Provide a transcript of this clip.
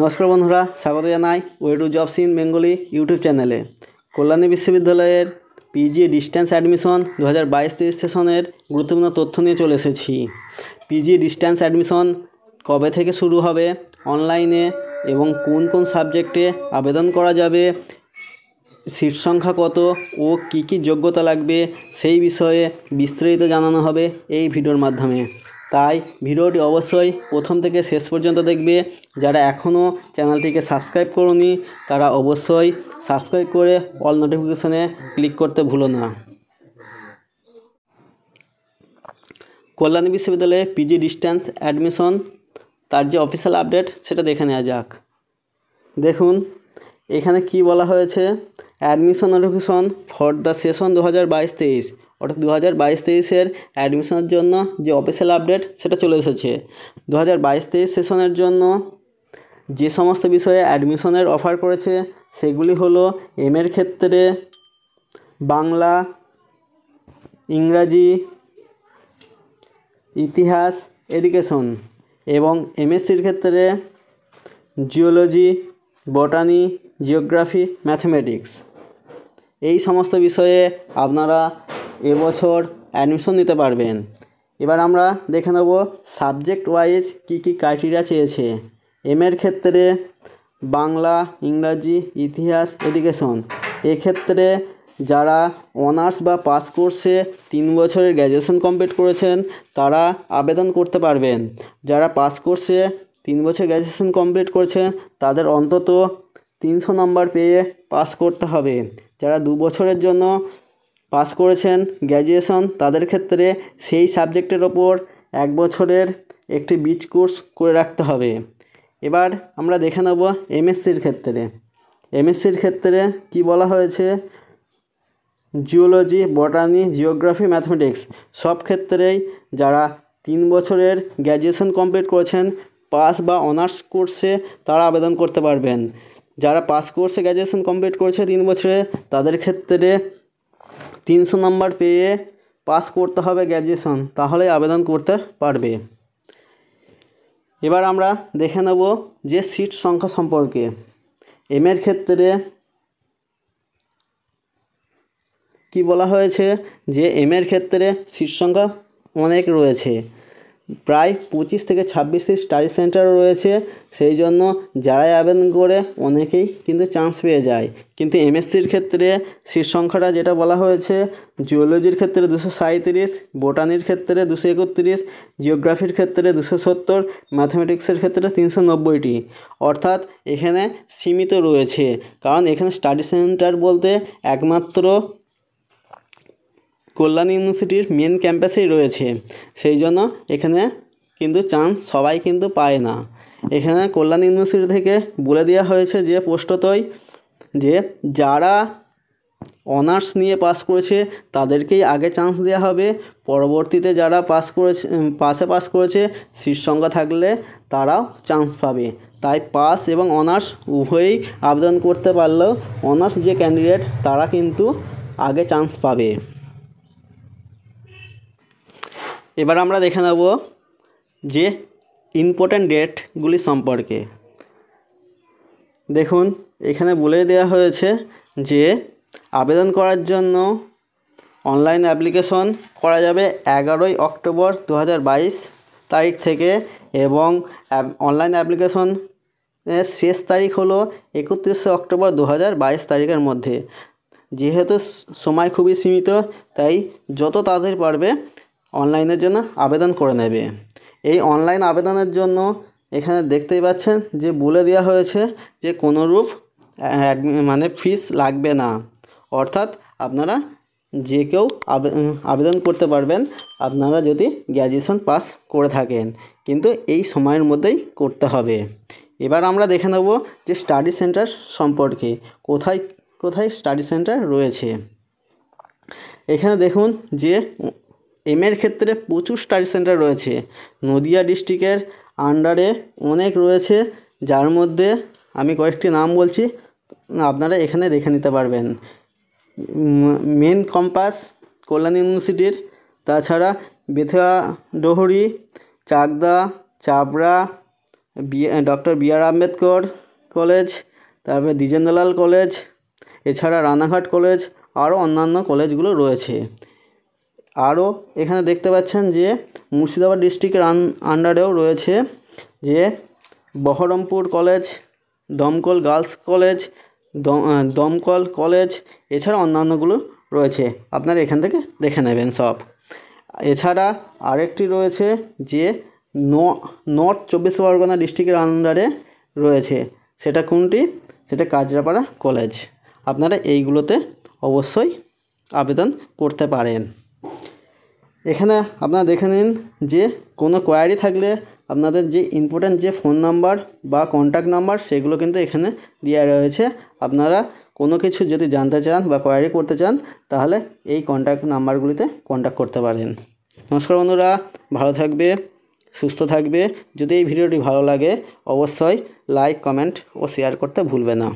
নমস্কার বন্ধুরা স্বাগত জানাই way to jobs in Bengali YouTube চ্যানেলে কল্যাণী বিশ্ববিদ্যালয়ের পিজি ডিস্ট্যান্স অ্যাডমিশন দু হাজার বাইশ তেইশ সেশনের গুরুত্বপূর্ণ তথ্য নিয়ে চলে এসেছি পিজি ডিস্ট্যান্স অ্যাডমিশন কবে থেকে শুরু হবে অনলাইনে এবং কোন কোন সাবজেক্টে আবেদন করা যাবে সিট সংখ্যা কত ও কি কি যোগ্যতা লাগবে সেই বিষয়ে বিস্তারিত জানানো হবে এই ভিডিওর মাধ্যমে তাই ভিডিওটি অবশ্যই প্রথম থেকে শেষ পর্যন্ত দেখবে যারা এখনও চ্যানেলটিকে সাবস্ক্রাইব করনি তারা অবশ্যই সাবস্ক্রাইব করে অল নোটিফিকেশানে ক্লিক করতে ভুলো না কল্যাণী বিশ্ববিদ্যালয়ে পিজি ডিস্ট্যান্স অ্যাডমিশন তার যে অফিসিয়াল আপডেট সেটা দেখে নেওয়া যাক দেখুন এখানে কি বলা হয়েছে admission notification for the session দু হাজার বাইশ তেইশ অর্থাৎ দু হাজার বাইশ তেইশের অ্যাডমিশনের জন্য যে অফিসিয়াল আপডেট সেটা চলে এসেছে দু হাজার বাইশ তেইশ সেশনের জন্য যে সমস্ত বিষয়ে অ্যাডমিশনের অফার করেছে সেগুলি হলো এমের ক্ষেত্রে বাংলা ইংরাজি ইতিহাস এডুকেশন এবং এমএসসির ক্ষেত্রে জিওলজি বটানি জিওগ্রাফি ম্যাথমেটিক্স এই সমস্ত বিষয়ে আপনারা এবছর অ্যাডমিশন নিতে পারবেন এবার আমরা দেখে নেব সাবজেক্ট ওয়াইজ কী কী ক্রাইটেরিয়া চেয়েছে এম এর ক্ষেত্রে বাংলা ইংরাজি ইতিহাস এডুকেশন এক্ষেত্রে যারা অনার্স বা পাস কোর্সে তিন বছরের গ্র্যাজুয়েশন কমপ্লিট করেছেন তারা আবেদন করতে পারবেন যারা পাস কোর্সে তিন বছর গ্র্যাজুয়েশন কমপ্লিট করেছেন তাদের অন্তত তিনশো নম্বর পেয়ে পাস করতে হবে যারা দু বছরের জন্য পাস করেছেন গ্র্যাজুয়েশন তাদের ক্ষেত্রে সেই সাবজেক্টের ওপর এক বছরের একটি বিচ কোর্স করে রাখতে হবে এবার আমরা দেখে নেব এমএসসির ক্ষেত্রে এমএসসির ক্ষেত্রে কি বলা হয়েছে জিওলজি বটানি জিওগ্রাফি ম্যাথমেটিক্স সব ক্ষেত্রেই যারা তিন বছরের গ্র্যাজুয়েশন কমপ্লিট করেছেন পাস বা অনার্স কোর্সে তারা আবেদন করতে পারবেন যারা পাস কোর্সে গ্র্যাজুয়েশন কমপ্লিট করেছে তিন বছরে তাদের ক্ষেত্রে তিনশো নম্বর পেয়ে পাস করতে হবে গ্র্যাজুয়েশন তাহলে আবেদন করতে পারবে এবার আমরা দেখে নেব যে সিট সংখ্যা সম্পর্কে এমের ক্ষেত্রে কি বলা হয়েছে যে এমের ক্ষেত্রে সিট সংখ্যা অনেক রয়েছে প্রায় পঁচিশ থেকে ছাব্বিশটি স্টাডি সেন্টার রয়েছে সেই জন্য যারাই আবেদন করে অনেকেই কিন্তু চান্স পেয়ে যায় কিন্তু এমএসসির ক্ষেত্রে সিট সংখ্যাটা যেটা বলা হয়েছে জুওলজির ক্ষেত্রে দুশো সাঁত্রিশ বোটানির ক্ষেত্রে দুশো একত্রিশ জিওগ্রাফির ক্ষেত্রে দুশো সত্তর ম্যাথামেটিক্সের ক্ষেত্রে তিনশো নব্বইটি অর্থাৎ এখানে সীমিত রয়েছে কারণ এখানে স্টাডি সেন্টার বলতে একমাত্র কল্যাণ ইউনিভার্সিটির মেন ক্যাম্পাসেই রয়েছে সেই জন্য এখানে কিন্তু চান্স সবাই কিন্তু পায় না এখানে কল্যাণ ইউনিভার্সিটি থেকে বলে দেওয়া হয়েছে যে পোস্টতই যে যারা অনার্স নিয়ে পাস করেছে তাদেরকেই আগে চান্স দেওয়া হবে পরবর্তীতে যারা পাস করেছে পাশে পাস করেছে শীর্ষ সংখ্যা থাকলে তারাও চান্স পাবে তাই পাস এবং অনার্স উভয়ই আবেদন করতে পারলেও অনার্স যে ক্যান্ডিডেট তারা কিন্তু আগে চান্স পাবে এবার আমরা দেখে নেব যে ইম্পর্ট্যান্ট ডেটগুলি সম্পর্কে দেখুন এখানে বলে দেওয়া হয়েছে যে আবেদন করার জন্য অনলাইন অ্যাপ্লিকেশন করা যাবে এগারোই অক্টোবর দু তারিখ থেকে এবং অনলাইন অ্যাপ্লিকেশন শেষ তারিখ হলো একত্রিশে অক্টোবর দু তারিখের মধ্যে যেহেতু সময় খুবই সীমিত তাই যত তাড়াতাড়ি পারবে অনলাইনের জন্য আবেদন করে নেবে এই অনলাইন আবেদনের জন্য এখানে দেখতেই পাচ্ছেন যে বলে দেওয়া হয়েছে যে কোনোরূপ মানে ফিস লাগবে না অর্থাৎ আপনারা যে কেউ আবেদন করতে পারবেন আপনারা যদি গ্র্যাজুয়েশন পাস করে থাকেন কিন্তু এই সময়ের মধ্যেই করতে হবে এবার আমরা দেখে নেব যে স্টাডি সেন্টার সম্পর্কে কোথায় কোথায় স্টাডি সেন্টার রয়েছে এখানে দেখুন যে এমের ক্ষেত্রে প্রচুর স্টাডি সেন্টার রয়েছে নদিয়া ডিস্ট্রিক্টের আন্ডারে অনেক রয়েছে যার মধ্যে আমি কয়েকটি নাম বলছি আপনারা এখানে দেখে নিতে পারবেন মেন কম্পাস কল্যাণ ইউনিভার্সিটির তাছাড়া Bethuadahari Chakdah Chapra B doctor B R Ambedkar college তারপরে দ্বিজেন্দ্রলাল কলেজ এছাড়া রানাঘাট কলেজ আরও অন্যান্য কলেজগুলো রয়েছে আরও এখানে দেখতে পাচ্ছেন যে মুর্শিদাবাদ ডিস্ট্রিক্টের আন্ডারেও রয়েছে যে Berhampore college Domkal girls college Domkal college এছাড়া অন্যান্যগুলো রয়েছে আপনারা এখান থেকে দেখে নেবেন সব এছাড়া আরেকটি রয়েছে যে নর্থ চব্বিশ পরগনা ডিস্ট্রিক্টের আন্ডারে রয়েছে সেটা কোনটি সেটা কাজরাপাড়া কলেজ আপনারা এইগুলোতে অবশ্যই আবেদন করতে পারেন এখানে আপনারা দেখে নিন যে কোনো কোয়ারি থাকলে আপনাদের যে ইম্পর্ট্যান্ট যে ফোন নাম্বার বা কন্ট্যাক্ট নাম্বার সেগুলো কিন্তু এখানে দেওয়া রয়েছে আপনারা কোনো কিছু যদি জানতে চান বা কোয়ারি করতে চান তাহলে এই কন্ট্যাক্ট নাম্বারগুলিতে কন্ট্যাক্ট করতে পারেন নমস্কার বন্ধুরা ভালো থাকবে সুস্থ থাকবে যদি এই ভিডিওটি ভালো লাগে অবশ্যই লাইক কমেন্ট ও শেয়ার করতে ভুলবে না